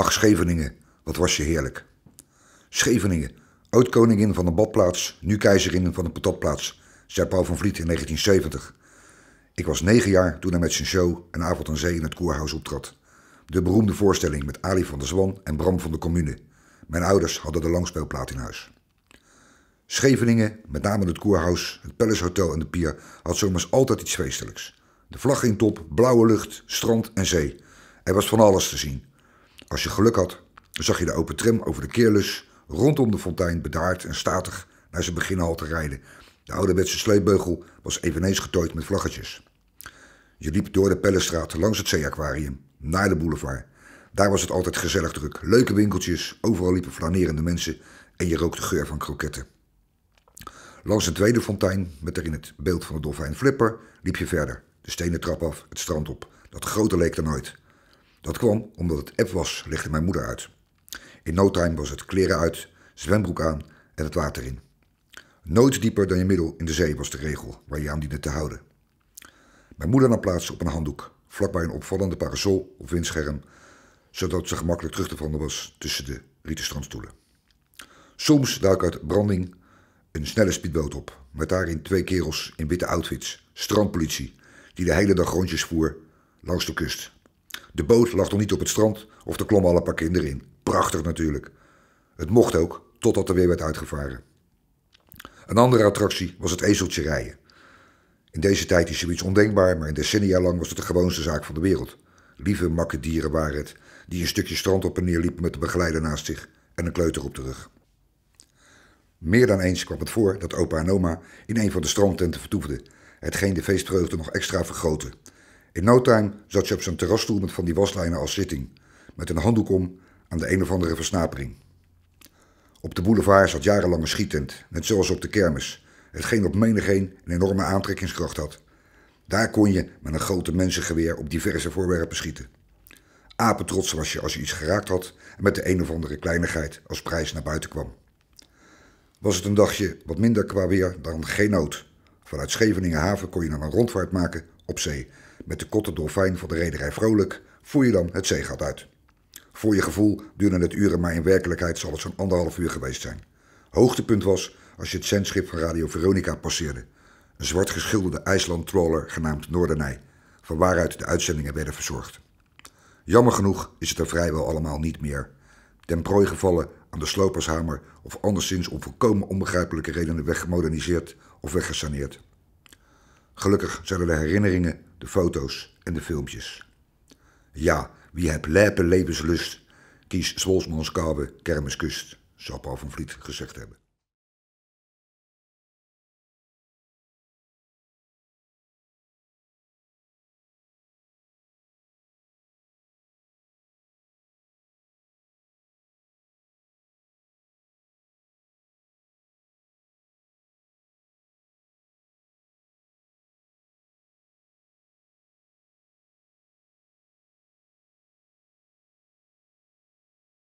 Ach, Scheveningen, wat was je heerlijk. Scheveningen, oud-koningin van de badplaats, nu keizerin van de patatplaats, zei Paul van Vliet in 1970. Ik was negen jaar toen hij met zijn show Een avond aan zee in het Koerhuis optrad. De beroemde voorstelling met Ali van der Zwan en Bram van de Commune. Mijn ouders hadden de langspeelplaat in huis. Scheveningen, met name het Koerhuis, het Palace Hotel en de Pier, had zomers altijd iets feestelijks. De vlag in top, blauwe lucht, strand en zee. Er was van alles te zien. Als je geluk had, zag je de open tram over de keerlus rondom de fontein bedaard en statig naar zijn te rijden. De ouderwetse sleepbeugel was eveneens getooid met vlaggetjes. Je liep door de Pellestraat langs het zeeaquarium, naar de boulevard. Daar was het altijd gezellig druk. Leuke winkeltjes, overal liepen flanerende mensen en je rook de geur van kroketten. Langs een tweede fontein, met daarin het beeld van de dolfijn Flipper, liep je verder. De stenen trap af, het strand op. Dat groter leek dan ooit. Dat kwam omdat het app was, lichtte mijn moeder uit. In no time was het kleren uit, zwembroek aan en het water in. Nooit dieper dan je middel in de zee was de regel waar je aan diende te houden. Mijn moeder nam plaats op een handdoek, vlakbij een opvallende parasol of windscherm, zodat ze gemakkelijk terug te vinden was tussen de rieten strandstoelen. Soms duik uit branding een snelle speedboot op, met daarin twee kerels in witte outfits, strandpolitie, die de hele dag rondjes voer langs de kust. De boot lag nog niet op het strand of er klommen al een paar kinderen in. Prachtig natuurlijk. Het mocht ook, totdat er weer werd uitgevaren. Een andere attractie was het ezeltje rijden. In deze tijd is zoiets ondenkbaar, maar in decennia lang was het de gewoonste zaak van de wereld. Lieve makke dieren waren het, die een stukje strand op en neer liepen met de begeleider naast zich en een kleuter op de rug. Meer dan eens kwam het voor dat opa en oma in een van de strandtenten vertoefden, hetgeen de feestvreugde nog extra vergrootte. In no time zat je op zijn terrasstoel met van die waslijnen als zitting, met een handdoek om aan de een of andere versnapering. Op de boulevard zat jarenlange schietend, net zoals op de kermis, hetgeen op menigeen een enorme aantrekkingskracht had. Daar kon je met een grote mensengeweer op diverse voorwerpen schieten. Apentrots was je als je iets geraakt had en met de een of andere kleinigheid als prijs naar buiten kwam. Was het een dagje wat minder qua weer, dan geen nood. Vanuit Scheveningen haven kon je dan een rondvaart maken op zee met de kotte dolfijn van de rederij Vrolijk voer je dan het zeegat uit. Voor je gevoel duurde het uren, maar in werkelijkheid zal het zo'n anderhalf uur geweest zijn. Hoogtepunt was als je het zendschip van Radio Veronica passeerde. Een zwart geschilderde IJsland-trawler genaamd Noorderney, van waaruit de uitzendingen werden verzorgd. Jammer genoeg is het er vrijwel allemaal niet meer. Ten prooi gevallen aan de slopershamer of anderszins om volkomen onbegrijpelijke redenen weggemoderniseerd of weggesaneerd. Gelukkig zijn er de herinneringen de foto's en de filmpjes. Ja, wie heb lijpe levenslust, kies Zwolsmanskabe Kermiskust, zou Paul van Vliet gezegd hebben.